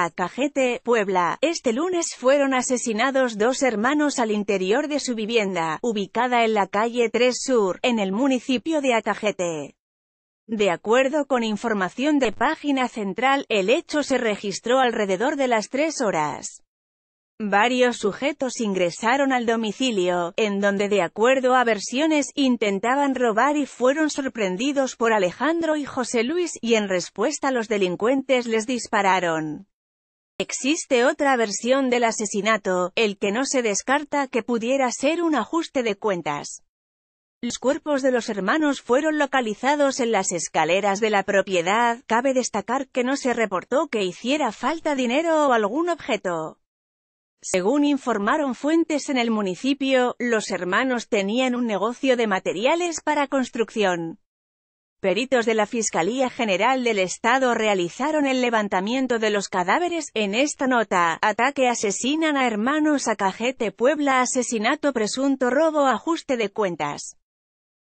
Acajete, Puebla. Este lunes fueron asesinados dos hermanos al interior de su vivienda, ubicada en la calle 3 Sur, en el municipio de Acajete. De acuerdo con información de Página Central, el hecho se registró alrededor de las 3 horas. Varios sujetos ingresaron al domicilio, en donde de acuerdo a versiones, intentaban robar y fueron sorprendidos por Alejandro y José Luis, y en respuesta los delincuentes les dispararon. Existe otra versión del asesinato, el que no se descarta que pudiera ser un ajuste de cuentas. Los cuerpos de los hermanos fueron localizados en las escaleras de la propiedad, cabe destacar que no se reportó que hiciera falta dinero o algún objeto. Según informaron fuentes en el municipio, los hermanos tenían un negocio de materiales para construcción. Peritos de la Fiscalía General del Estado realizaron el levantamiento de los cadáveres. En esta nota, ataque asesinan a hermanos a Cajete Puebla, asesinato presunto robo ajuste de cuentas.